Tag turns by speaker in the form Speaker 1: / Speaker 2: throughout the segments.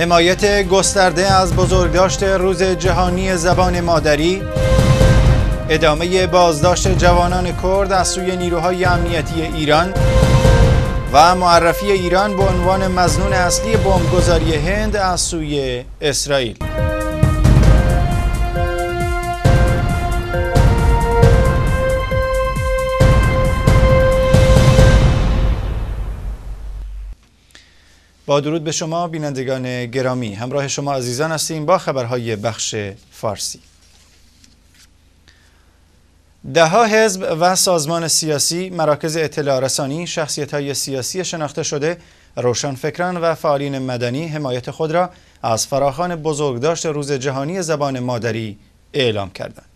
Speaker 1: حمایت گسترده از بزرگداشت روز جهانی زبان مادری ادامه بازداشت جوانان کرد از سوی نیروهای امنیتی ایران و معرفی ایران به عنوان مزنون اصلی بمبگذاری هند از سوی اسرائیل با درود به شما بینندگان گرامی همراه شما عزیزان هستیم با خبرهای بخش فارسی ده ها حزب و سازمان سیاسی، مراکز اطلاع رسانی، شخصیت های سیاسی شناخته شده، فکران و فعالین مدنی حمایت خود را از فراخان بزرگداشت روز جهانی زبان مادری اعلام کردند.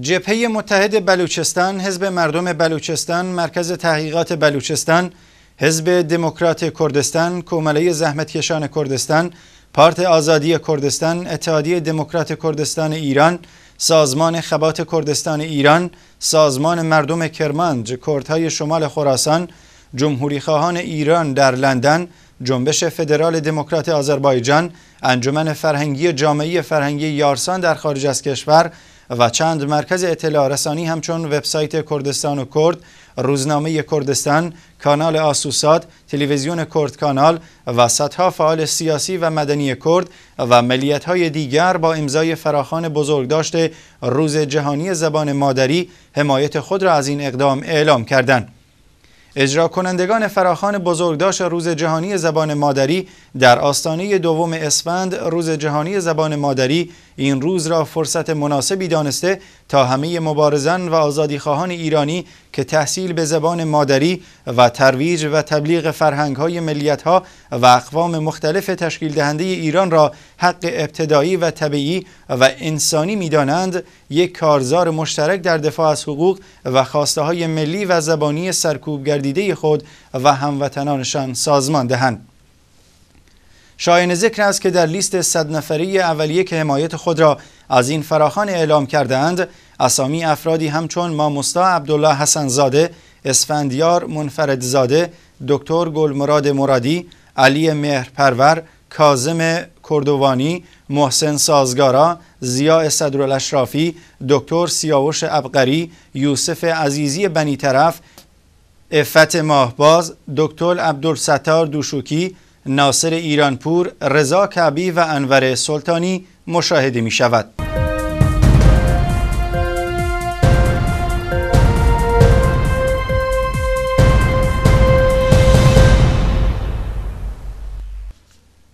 Speaker 1: جبهه متحد بلوچستان، حزب مردم بلوچستان، مرکز تحقیقات بلوچستان، حزب دموکرات کردستان، کومله زحمتکشان کردستان، پارت آزادی کردستان، اتحادیه دموکرات کردستان ایران، سازمان خبات کردستان ایران، سازمان مردم کرمانج، کردهای شمال خراسان، جمهوری خواهان ایران در لندن، جنبش فدرال دموکرات آذربایجان، انجمن فرهنگی جامعه فرهنگی یارسان در خارج از کشور، و چند مرکز اطلاع رسانی همچون وبسایت کردستان و کرد، روزنامه کردستان، کانال آسوسات، تلویزیون کرد کانال و صدها فعال سیاسی و مدنی کرد و ملیت‌های دیگر با امضای فراخان بزرگداشت روز جهانی زبان مادری حمایت خود را از این اقدام اعلام کردند. اجرا کنندگان فراخان بزرگداشت روز جهانی زبان مادری در آستانه دوم اسفند روز جهانی زبان مادری این روز را فرصت مناسبی دانسته تا همه مبارزان و آزادیخواهان ایرانی که تحصیل به زبان مادری و ترویج و تبلیغ فرهنگ های ملیت ها و اقوام مختلف تشکیل دهنده ایران را حق ابتدایی و طبیعی و انسانی می دانند یک کارزار مشترک در دفاع از حقوق و خواسته ملی و زبانی سرکوب گردیده خود و هموطنانشان سازمان دهند. شایان ذکر است که در لیست صد نفری اولیه که حمایت خود را از این فراخان اعلام کردهاند اسامی افرادی همچون مستا عبدالله حسنزاده، اسفندیار منفردزاده، دکتر گلمراد مرادی، علی مهرپرور، کازم کردوانی، محسن سازگارا، زیا صدرالاشرافی، دکتر سیاوش ابقری، یوسف عزیزی بنی طرف، افت ماهباز، دکتر عبدالستار دوشوکی، ناصر ایرانپور، رضا کعبی و انور سلطانی مشاهده می شود.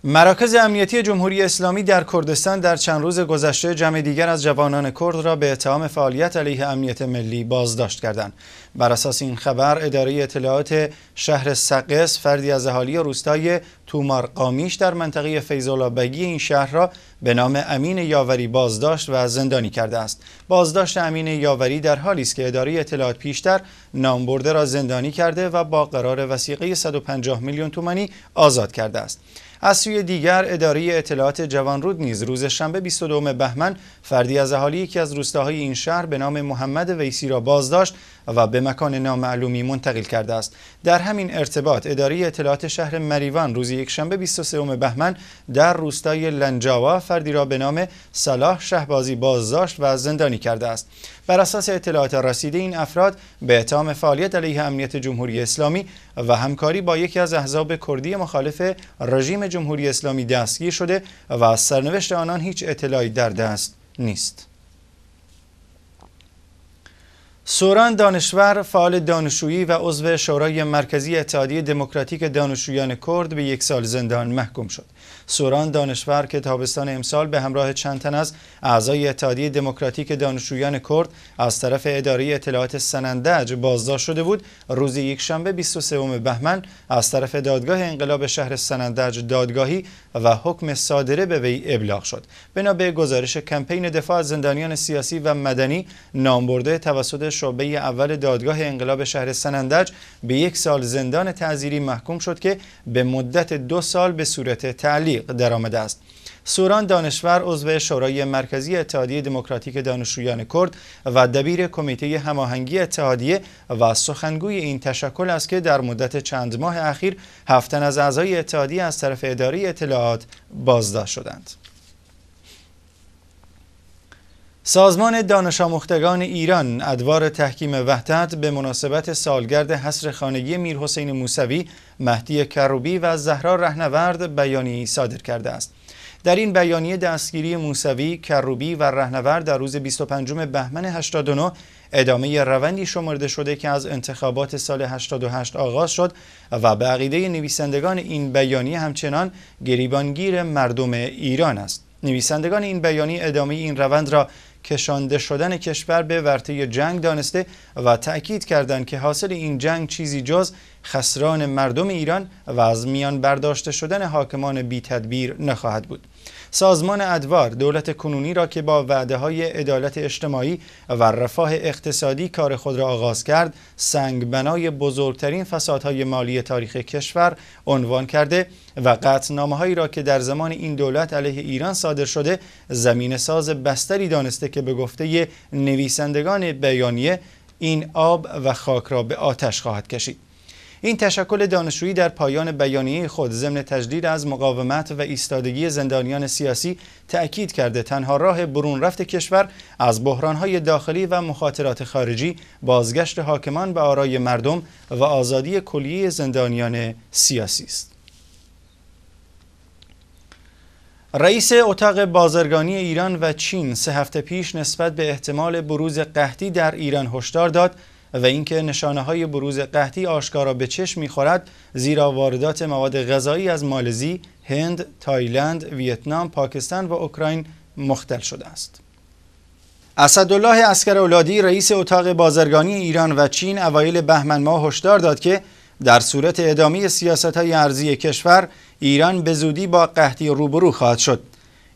Speaker 1: مراکز امنیتی جمهوری اسلامی در کردستان در چند روز گذشته جمع دیگر از جوانان کرد را به اتهام فعالیت علیه امنیت ملی بازداشت کردند. بر اساس این خبر اداره اطلاعات شهر سقس فردی از اهالی روستای تومار قامیش در منطقه فیضالابگی این شهر را به نام امین یاوری بازداشت و زندانی کرده است بازداشت امین یاوری در حالی است که اداره اطلاعات پیشتر نامبرده را زندانی کرده و با قرار وسیقه 150 میلیون تومانی آزاد کرده است از سوی دیگر اداره اطلاعات جوانرود نیز روز شنبه 22 بهمن فردی از اهالی یکی از روستاهای این شهر به نام محمد ویسی را بازداشت و به مکان نامعلومی منتقل کرده است در همین ارتباط اداره اطلاعات شهر مریوان روز یکشنبه 23 بهمن در روستای لنجاوا فردی را به نام صلاح شهبازی بازداشت و زندانی کرده است بر اساس اطلاعات رسیده این افراد به اتهام فعالیت علیه امنیت جمهوری اسلامی و همکاری با یکی از احزاب کردی مخالف رژیم جمهوری اسلامی دستگیر شده و از سرنوشت آنان هیچ اطلاعی در دست نیست سوران دانشور فعال دانشجویی و عضو شورای مرکزی اتحادیه دموکراتیک دانشجویان کرد به یک سال زندان محکوم شد. سوران دانشور که تابستان امسال به همراه چند تن از اعضای اتحادیه دموکراتیک دانشجویان کرد از طرف اداره اطلاعات سنندج بازداشت شده بود روز یکشنبه 23 بهمن از طرف دادگاه انقلاب شهر سنندج دادگاهی و حکم صادره به وی ابلاغ شد بنا به گزارش کمپین دفاع از زندانیان سیاسی و مدنی نامبرده توسط شعبه اول دادگاه انقلاب شهر سنندج به یک سال زندان تعزیری محکوم شد که به مدت دو سال به صورت علی درآمده است سوران دانشور عضو شورای مرکزی اتحادیه دموکراتیک دانشجویان کرد و دبیر کمیته هماهنگی اتحادیه و سخنگوی این تشکل است که در مدت چند ماه اخیر هفتن از اعضای اتحادیه از طرف اداره اطلاعات بازداشت شدند سازمان دانش آموختگان ایران ادوار تحکیم وحدت به مناسبت سالگرد حصر خانگی میرحسین موسوی، مهدی کروبی و زهرا رهنورد بیانیه صادر کرده است. در این بیانیه دستگیری موسوی، کروبی و رهنورد در روز 25 بهمن 89 ادامه روندی شمرده شده که از انتخابات سال 88 آغاز شد و به عقیده نویسندگان این بیانیه همچنان گریبانگیر مردم ایران است. نویسندگان این بیانیه ادامه این روند را کشانده شدن کشور به ورطه جنگ دانسته و تأکید کردند که حاصل این جنگ چیزی جز خسران مردم ایران و از میان برداشته شدن حاکمان بی تدبیر نخواهد بود سازمان ادوار دولت کنونی را که با وعده های عدالت اجتماعی و رفاه اقتصادی کار خود را آغاز کرد سنگ بنای بزرگترین فسادهای مالی تاریخ کشور عنوان کرده و قطنامه هایی را که در زمان این دولت علیه ایران صادر شده زمین ساز بستری دانسته که به گفته نویسندگان بیانیه این آب و خاک را به آتش خواهد کشید این تشکل دانشجویی در پایان بیانیه خود ضمن تجدید از مقاومت و ایستادگی زندانیان سیاسی تأکید کرده تنها راه برون رفت کشور از بحرانهای داخلی و مخاطرات خارجی بازگشت حاکمان به آرای مردم و آزادی کلیه زندانیان سیاسی است. رئیس اتاق بازرگانی ایران و چین سه هفته پیش نسبت به احتمال بروز قحطی در ایران هشدار داد و اینکه نشانه های بروز قحطی آشکارا به چشم میخورد زیرا واردات مواد غذایی از مالزی، هند، تایلند، ویتنام، پاکستان و اوکراین مختل شده است. اسدالله اسکر اولادی رئیس اتاق بازرگانی ایران و چین اوایل بهمن ماه هشدار داد که در صورت ادامه سیاست های ارزی کشور ایران به زودی با قحطی روبرو خواهد شد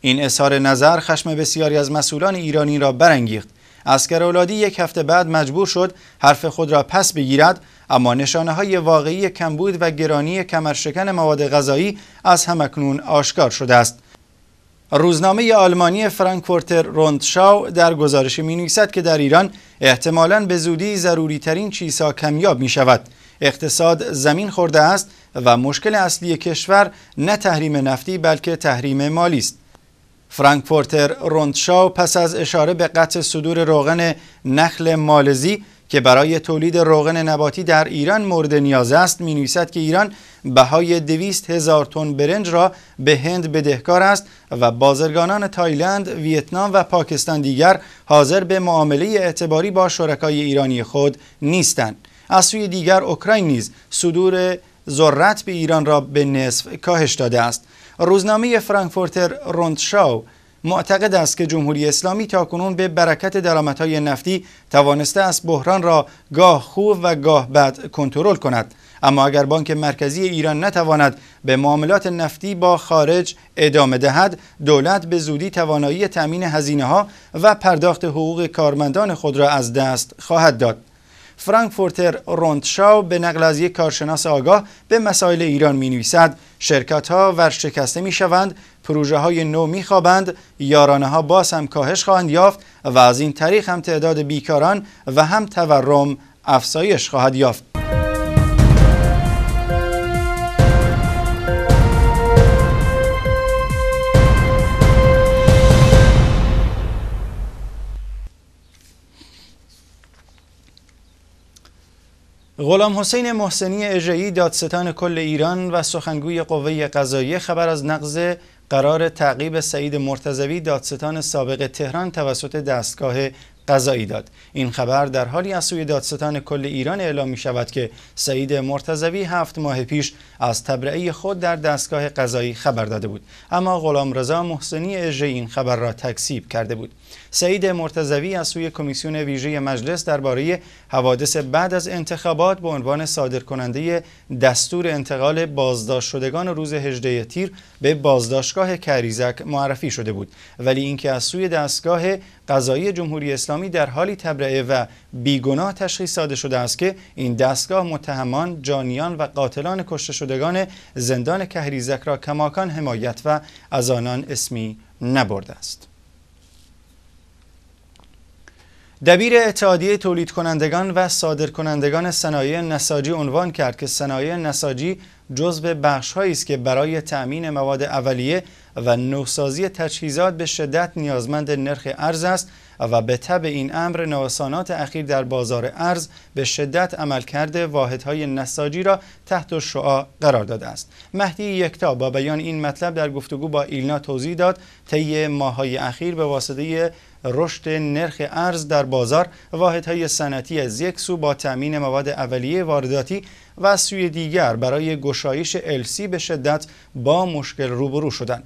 Speaker 1: این اظهار نظر خشم بسیاری از مسئولان ایرانی را برانگیخت اسکر اولادی یک هفته بعد مجبور شد حرف خود را پس بگیرد اما نشانه های واقعی کمبود و گرانی کمرشکن مواد غذایی از همکنون آشکار شده است. روزنامه آلمانی فرانکفورتر روندشاو در گزارش می نویسد که در ایران احتمالاً به زودی ضروری ترین چیزها کمیاب می شود. اقتصاد زمین خورده است و مشکل اصلی کشور نه تحریم نفتی بلکه تحریم مالی است. فرانکفورتر روندشاو پس از اشاره به قطع صدور روغن نخل مالزی که برای تولید روغن نباتی در ایران مورد نیاز است می نویسد که ایران بهای دویست هزار تن برنج را به هند بدهکار است و بازرگانان تایلند، ویتنام و پاکستان دیگر حاضر به معامله اعتباری با شرکای ایرانی خود نیستند. از سوی دیگر اوکراین نیز صدور ذرت به ایران را به نصف کاهش داده است روزنامه فرانکفورتر روندشاو معتقد است که جمهوری اسلامی تاکنون به برکت درآمدهای نفتی توانسته است بحران را گاه خوب و گاه بد کنترل کند اما اگر بانک مرکزی ایران نتواند به معاملات نفتی با خارج ادامه دهد دولت به زودی توانایی تامین هزینه ها و پرداخت حقوق کارمندان خود را از دست خواهد داد فرانکفورتر روندشاو به نقل از یک کارشناس آگاه به مسائل ایران می نویسد شرکت ها ورشکسته می شوند پروژه های نو می خوابند یارانه ها باز هم کاهش خواهند یافت و از این طریق هم تعداد بیکاران و هم تورم افزایش خواهد یافت غلام حسین محسنی اجرایی دادستان کل ایران و سخنگوی قوه قضاییه خبر از نقض قرار تعقیب سعید مرتزوی دادستان سابق تهران توسط دستگاه قضایی داد این خبر در حالی از سوی دادستان کل ایران اعلام می شود که سعید مرتضوی هفت ماه پیش از تبرعی خود در دستگاه قضایی خبر داده بود اما غلام رضا محسنی اجرای این خبر را تکسیب کرده بود سعید مرتضوی از سوی کمیسیون ویژه مجلس درباره حوادث بعد از انتخابات به عنوان صادرکننده دستور انتقال بازداشت شدگان روز هجده تیر به بازداشتگاه کریزک معرفی شده بود ولی اینکه از سوی دستگاه قضایی جمهوری اسلامی در حالی تبرعه و بیگناه تشخیص داده شده است که این دستگاه متهمان جانیان و قاتلان کشته شدگان زندان کهریزک را کماکان حمایت و از آنان اسمی نبرده است دبیر اتحادیه تولید کنندگان و صادر کنندگان صنایع نساجی عنوان کرد که صنایع نساجی جزو بخشهایی است که برای تأمین مواد اولیه و نوسازی تجهیزات به شدت نیازمند نرخ ارز است و به تب این امر نوسانات اخیر در بازار ارز به شدت عمل کرده واحدهای نساجی را تحت شعا قرار داده است مهدی یکتا با بیان این مطلب در گفتگو با ایلنا توضیح داد طی ماهای اخیر به واسطه رشد نرخ ارز در بازار واحدهای صنعتی از یک سو با تامین مواد اولیه وارداتی و سوی دیگر برای گشایش السی به شدت با مشکل روبرو شدند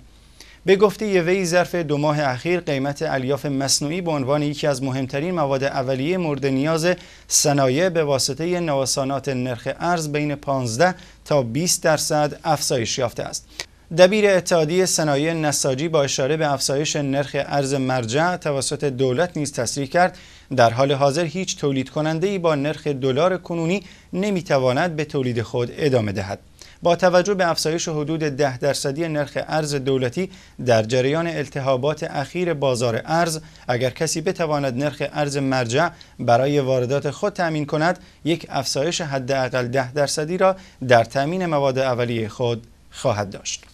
Speaker 1: به گفته وی ظرف دو ماه اخیر قیمت الیاف مصنوعی به عنوان یکی از مهمترین مواد اولیه مورد نیاز صنایع به واسطه نوسانات نرخ ارز بین 15 تا 20 درصد افزایش یافته است. دبیر اتحادیه صنایع نساجی با اشاره به افزایش نرخ ارز مرجع توسط دولت نیز تصریح کرد در حال حاضر هیچ تولید کننده ای با نرخ دلار کنونی نمیتواند به تولید خود ادامه دهد. با توجه به افزایش حدود 10 درصدی نرخ ارز دولتی در جریان التهابات اخیر بازار ارز اگر کسی بتواند نرخ ارز مرجع برای واردات خود تأمین کند یک افزایش حداقل 10 درصدی را در تأمین مواد اولیه خود خواهد داشت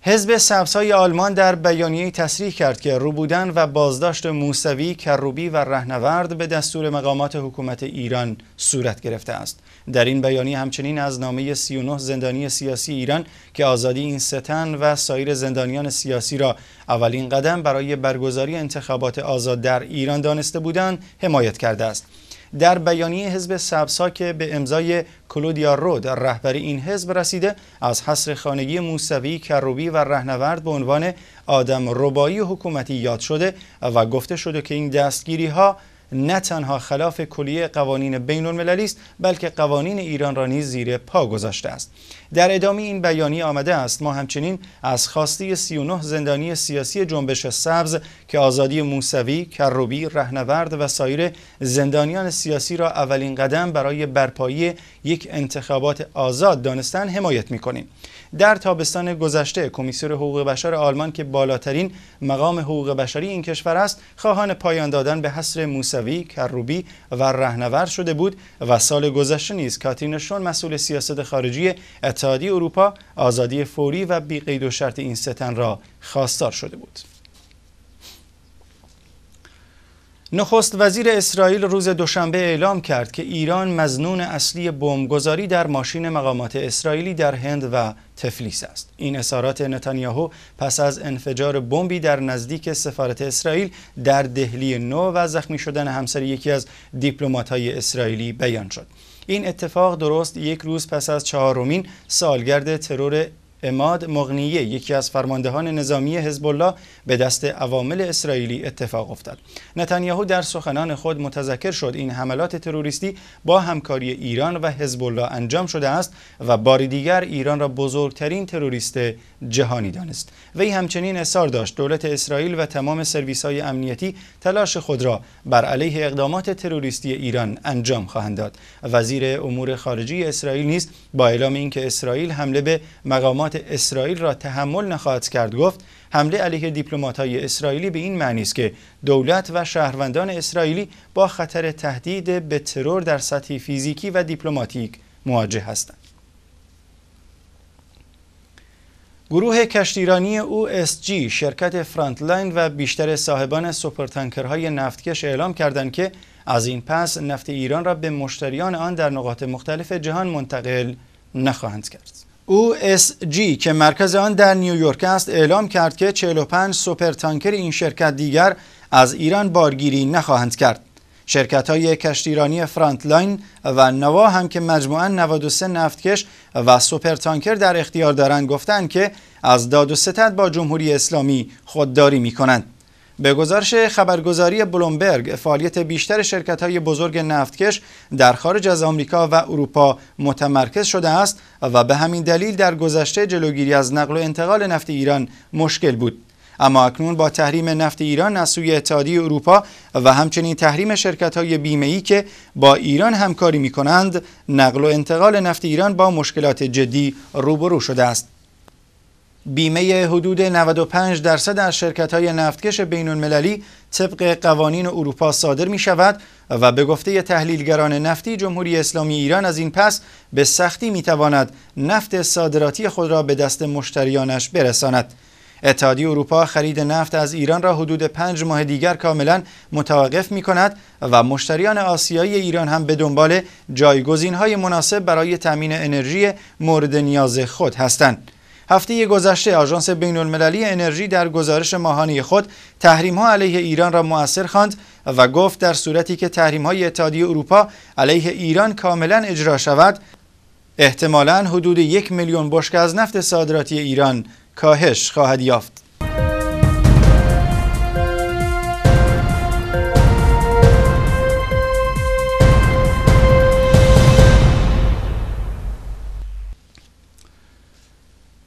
Speaker 1: حزب سبزهای آلمان در بیانیه تصریح کرد که روبودن و بازداشت موسوی، کروبی و رهنورد به دستور مقامات حکومت ایران صورت گرفته است. در این بیانیه همچنین از نامه 39 زندانی سیاسی ایران که آزادی این ستن و سایر زندانیان سیاسی را اولین قدم برای برگزاری انتخابات آزاد در ایران دانسته بودند حمایت کرده است در بیانیه حزب سبسا که به امضای کلودیا رود رهبر این حزب رسیده از حصر خانگی موسوی کروبی و رهنورد به عنوان آدم ربایی حکومتی یاد شده و گفته شده که این دستگیری ها نه تنها خلاف کلیه قوانین بین المللی است بلکه قوانین ایران را نیز زیر پا گذاشته است در ادامه این بیانیه آمده است ما همچنین از خواسته 39 زندانی سیاسی جنبش سبز که آزادی موسوی، کروبی، رهنورد و سایر زندانیان سیاسی را اولین قدم برای برپایی یک انتخابات آزاد دانستن حمایت می‌کنیم. در تابستان گذشته کمیسیون حقوق بشر آلمان که بالاترین مقام حقوق بشری این کشور است، خواهان پایان دادن به حصر موسوی موسوی، کروبی و رهنور شده بود و سال گذشته نیز کاتینشون مسئول سیاست خارجی اتحادیه اروپا آزادی فوری و بی قید و شرط این ستن را خواستار شده بود. نخست وزیر اسرائیل روز دوشنبه اعلام کرد که ایران مزنون اصلی بمبگذاری در ماشین مقامات اسرائیلی در هند و تفلیس است. این اظهارات نتانیاهو پس از انفجار بمبی در نزدیک سفارت اسرائیل در دهلی نو و زخمی شدن همسر یکی از دیپلمات‌های اسرائیلی بیان شد. این اتفاق درست یک روز پس از چهارمین سالگرد ترور اماد مغنیه یکی از فرماندهان نظامی حزب الله به دست عوامل اسرائیلی اتفاق افتاد نتانیاهو در سخنان خود متذکر شد این حملات تروریستی با همکاری ایران و حزب الله انجام شده است و بار دیگر ایران را بزرگترین تروریست جهانی دانست وی همچنین اصرار داشت دولت اسرائیل و تمام سرویس های امنیتی تلاش خود را بر علیه اقدامات تروریستی ایران انجام خواهند داد وزیر امور خارجه اسرائیل نیز با اعلام اینکه اسرائیل حمله به مقامات اسرائیل را تحمل نخواهد کرد گفت حمله علیه دیپلمات های اسرائیلی به این معنی است که دولت و شهروندان اسرائیلی با خطر تهدید به ترور در سطح فیزیکی و دیپلماتیک مواجه هستند. گروه کشتیرانی OSG شرکت فرانتلاین و بیشتر صاحبان سوپرتانکرهای نفتکش اعلام کردند که از این پس نفت ایران را به مشتریان آن در نقاط مختلف جهان منتقل نخواهند کرد. OSG که مرکز آن در نیویورک است اعلام کرد که 45 سوپرتانکر این شرکت دیگر از ایران بارگیری نخواهند کرد. شرکت های کشتیرانی فرانتلاین و نوا هم که مجموعا 93 نفتکش و سوپرتانکر در اختیار دارند گفتند که از داد و ستد با جمهوری اسلامی خودداری می کنند. به گزارش خبرگزاری بلومبرگ فعالیت بیشتر شرکت های بزرگ نفتکش در خارج از آمریکا و اروپا متمرکز شده است و به همین دلیل در گذشته جلوگیری از نقل و انتقال نفت ایران مشکل بود اما اکنون با تحریم نفت ایران از سوی اتحادیه اروپا و همچنین تحریم شرکت های بیمه ای که با ایران همکاری می کنند نقل و انتقال نفت ایران با مشکلات جدی روبرو شده است بیمه حدود 95 درصد از شرکت های نفتکش بین المللی طبق قوانین اروپا صادر می شود و به گفته تحلیلگران نفتی جمهوری اسلامی ایران از این پس به سختی می تواند نفت صادراتی خود را به دست مشتریانش برساند. اتحادیه اروپا خرید نفت از ایران را حدود پنج ماه دیگر کاملا متوقف می کند و مشتریان آسیایی ایران هم به دنبال جایگزین های مناسب برای تأمین انرژی مورد نیاز خود هستند. هفته گذشته آژانس بین‌المللی انرژی در گزارش ماهانه خود تحریم‌ها علیه ایران را مؤثر خواند و گفت در صورتی که تحریم‌های اتحادیه اروپا علیه ایران کاملا اجرا شود احتمالا حدود یک میلیون بشکه از نفت صادراتی ایران کاهش خواهد یافت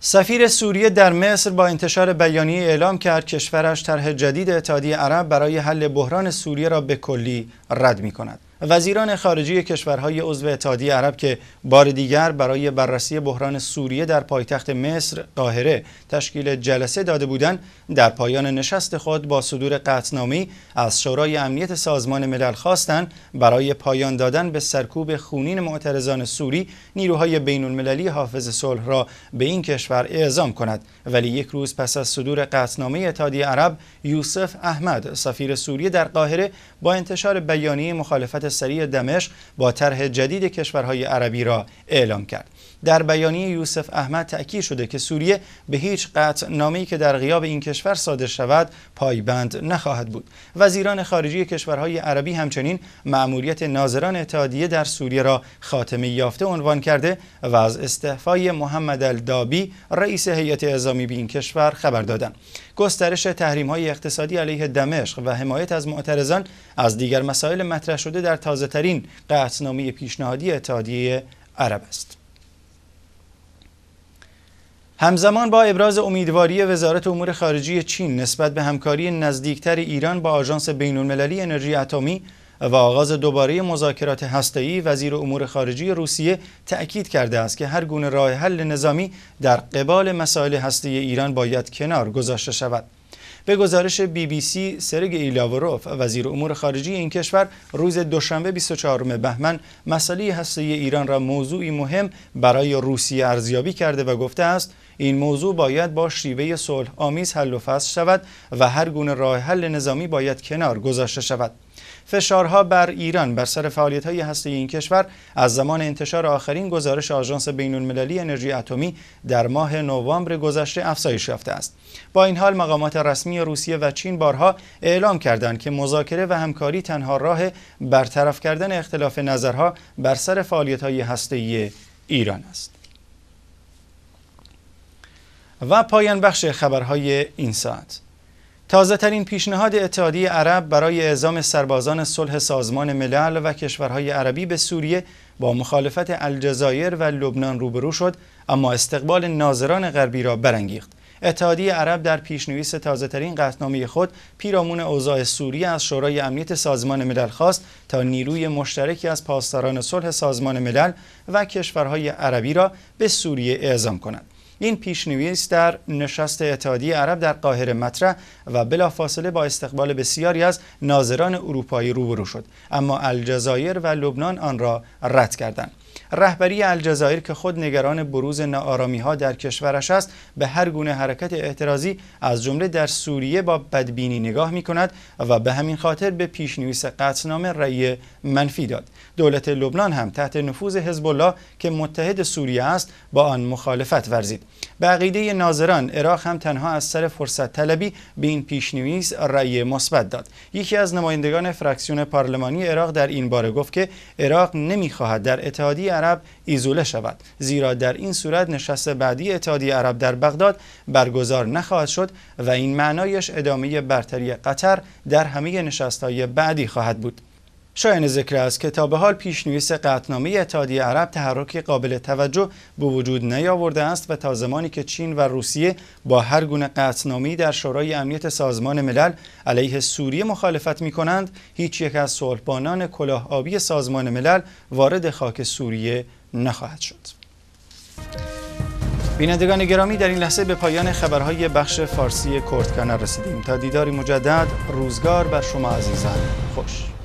Speaker 1: سفیر سوریه در مصر با انتشار بیانیه اعلام کرد کشورش طرح جدید اتحادیه عرب برای حل بحران سوریه را به کلی رد می کند. وزیران خارجه کشورهای عضو اتحادیه عرب که بار دیگر برای بررسی بحران سوریه در پایتخت مصر قاهره تشکیل جلسه داده بودند در پایان نشست خود با صدور قطعنامه‌ای از شورای امنیت سازمان ملل خواستند برای پایان دادن به سرکوب خونین معترضان سوری نیروهای بین المللی حافظ صلح را به این کشور اعزام کند ولی یک روز پس از صدور قطعنامه اتحادیه عرب یوسف احمد سفیر سوریه در قاهره با انتشار بیانیه مخالفت سریع دمشق با طرح جدید کشورهای عربی را اعلام کرد در بیانیه یوسف احمد تأکید شده که سوریه به هیچ قطع نامه‌ای که در غیاب این کشور صادر شود پایبند نخواهد بود وزیران خارجی کشورهای عربی همچنین مأموریت ناظران اتحادیه در سوریه را خاتمه یافته عنوان کرده و از استعفای محمد الدابی رئیس هیئت اعزامی به این کشور خبر دادند گسترش تحریم های اقتصادی علیه دمشق و حمایت از معترضان از دیگر مسائل مطرح شده در ترین قطعنامه پیشنهادی اتحادیه عرب است همزمان با ابراز امیدواری وزارت امور خارجه چین نسبت به همکاری نزدیکتر ایران با آژانس بین‌المللی انرژی اتمی و آغاز دوباره مذاکرات هسته‌ای وزیر امور خارجه روسیه تأکید کرده است که هر گونه راه حل نظامی در قبال مسائل هسته‌ای ایران باید کنار گذاشته شود. به گزارش بی بی سی سرگ ایلاوروف وزیر امور خارجه این کشور روز دوشنبه 24 بهمن مسئله هسته ایران را موضوعی مهم برای روسیه ارزیابی کرده و گفته است این موضوع باید با شیوه صلح آمیز حل و فصل شود و هر گونه راه حل نظامی باید کنار گذاشته شود فشارها بر ایران بر سر فعالیت های هسته این کشور از زمان انتشار آخرین گزارش آژانس بین المللی انرژی اتمی در ماه نوامبر گذشته افزایش یافته است با این حال مقامات رسمی روسیه و چین بارها اعلام کردند که مذاکره و همکاری تنها راه برطرف کردن اختلاف نظرها بر سر فعالیت های ایران است و پایان بخش خبرهای این ساعت تازه ترین پیشنهاد اتحادیه عرب برای اعزام سربازان صلح سازمان ملل و کشورهای عربی به سوریه با مخالفت الجزایر و لبنان روبرو شد اما استقبال ناظران غربی را برانگیخت. اتحادیه عرب در پیشنویس تازه ترین قطنامه خود پیرامون اوضاع سوریه از شورای امنیت سازمان ملل خواست تا نیروی مشترکی از پاسداران صلح سازمان ملل و کشورهای عربی را به سوریه اعزام کند. این پیشنویس در نشست اتحادی عرب در قاهره مطرح و بلافاصله با استقبال بسیاری از ناظران اروپایی روبرو شد اما الجزایر و لبنان آن را رد کردند رهبری الجزایر که خود نگران بروز نارامی ها در کشورش است به هر گونه حرکت اعتراضی از جمله در سوریه با بدبینی نگاه می کند و به همین خاطر به پیشنویس قطعنامه رأی منفی داد دولت لبنان هم تحت نفوذ حزب الله که متحد سوریه است با آن مخالفت ورزید به عقیده ناظران عراق هم تنها از سر فرصت طلبی به این پیشنویس رأی مثبت داد یکی از نمایندگان فراکسیون پارلمانی عراق در این باره گفت که عراق نمیخواهد در اتحادیه عرب ایزوله شود زیرا در این صورت نشست بعدی اتحادیه عرب در بغداد برگزار نخواهد شد و این معنایش ادامه برتری قطر در همه نشستهای بعدی خواهد بود شاین ذکر است که تا به حال پیشنویس قطنامه اتحادیه عرب تحرکی قابل توجه به وجود نیاورده است و تا زمانی که چین و روسیه با هر گونه قطنامه‌ای در شورای امنیت سازمان ملل علیه سوریه مخالفت می کنند هیچ یک از صلحبانان کلاه آبی سازمان ملل وارد خاک سوریه نخواهد شد. بینندگان گرامی در این لحظه به پایان خبرهای بخش فارسی کورتکنر رسیدیم تا دیداری مجدد روزگار بر شما عزیزان خوش